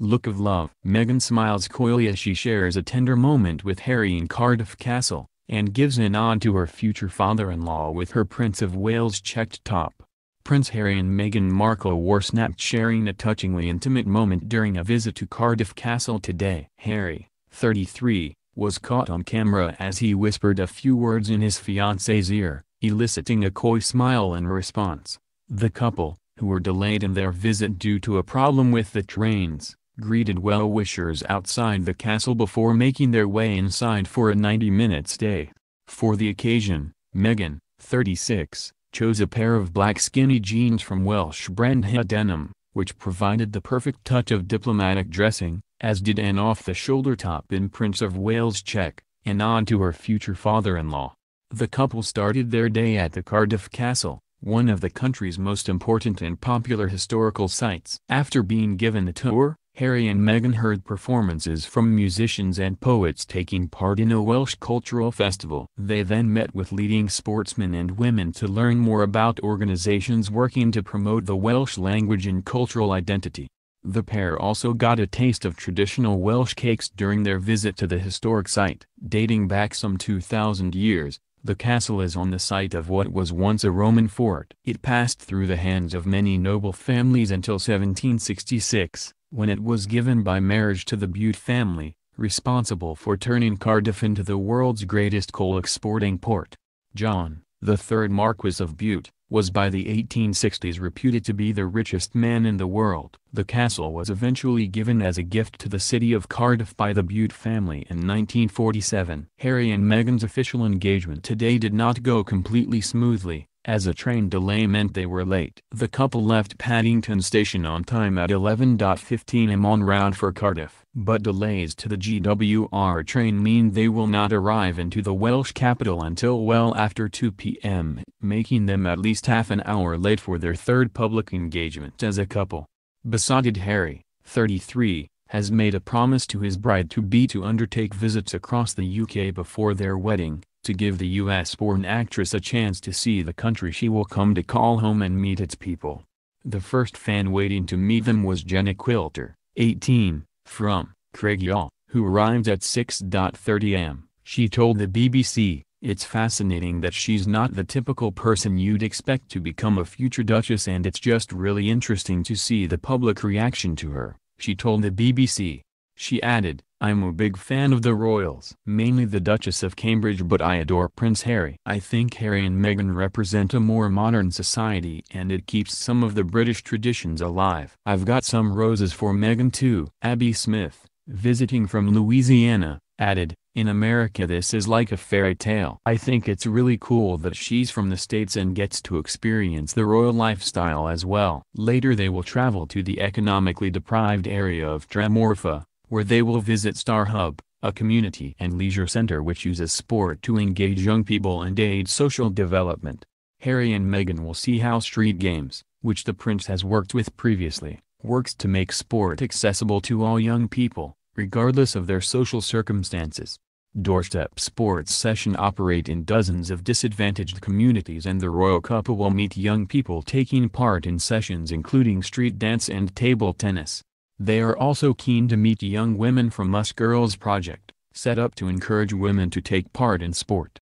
Look of love. Meghan smiles coyly as she shares a tender moment with Harry in Cardiff Castle, and gives a nod to her future father-in-law with her Prince of Wales checked top. Prince Harry and Meghan Markle were snapped sharing a touchingly intimate moment during a visit to Cardiff Castle today. Harry, 33, was caught on camera as he whispered a few words in his fiancée's ear, eliciting a coy smile in response. The couple, who were delayed in their visit due to a problem with the trains, greeted well-wishers outside the castle before making their way inside for a 90-minute stay. For the occasion, Meghan, 36, chose a pair of black skinny jeans from Welsh brand Hea Denim, which provided the perfect touch of diplomatic dressing, as did an off-the-shoulder top in Prince of Wales check, an nod to her future father-in-law. The couple started their day at the Cardiff Castle, one of the country's most important and popular historical sites. After being given a tour, Harry and Meghan heard performances from musicians and poets taking part in a Welsh cultural festival. They then met with leading sportsmen and women to learn more about organizations working to promote the Welsh language and cultural identity. The pair also got a taste of traditional Welsh cakes during their visit to the historic site. Dating back some 2,000 years, the castle is on the site of what was once a Roman fort. It passed through the hands of many noble families until 1766, when it was given by marriage to the Butte family, responsible for turning Cardiff into the world's greatest coal exporting port. John, the third Marquess of Butte, was by the 1860s reputed to be the richest man in the world. The castle was eventually given as a gift to the city of Cardiff by the Butte family in 1947. Harry and Meghan's official engagement today did not go completely smoothly, as a train delay meant they were late. The couple left Paddington station on time at 11.15 am on route for Cardiff. But delays to the GWR train mean they will not arrive into the Welsh capital until well after 2 p.m., making them at least half an hour late for their third public engagement as a couple. Besotted Harry, 33, has made a promise to his bride-to-be to undertake visits across the UK before their wedding, to give the U.S.-born actress a chance to see the country she will come to call home and meet its people. The first fan waiting to meet them was Jenna Quilter, 18, from Craig Yall, who arrived at 6.30 am. She told the BBC, it's fascinating that she's not the typical person you'd expect to become a future Duchess and it's just really interesting to see the public reaction to her, she told the BBC. She added, I'm a big fan of the royals, mainly the Duchess of Cambridge but I adore Prince Harry. I think Harry and Meghan represent a more modern society and it keeps some of the British traditions alive. I've got some roses for Meghan too. Abby Smith, visiting from Louisiana, added, in America this is like a fairy tale. I think it's really cool that she's from the States and gets to experience the royal lifestyle as well. Later they will travel to the economically deprived area of Tremorfa, where they will visit Star Hub, a community and leisure center which uses sport to engage young people and aid social development. Harry and Meghan will see how street games, which the prince has worked with previously, works to make sport accessible to all young people, regardless of their social circumstances. Doorstep sports session operate in dozens of disadvantaged communities and the royal couple will meet young people taking part in sessions including street dance and table tennis. They are also keen to meet young women from Us Girls Project, set up to encourage women to take part in sport.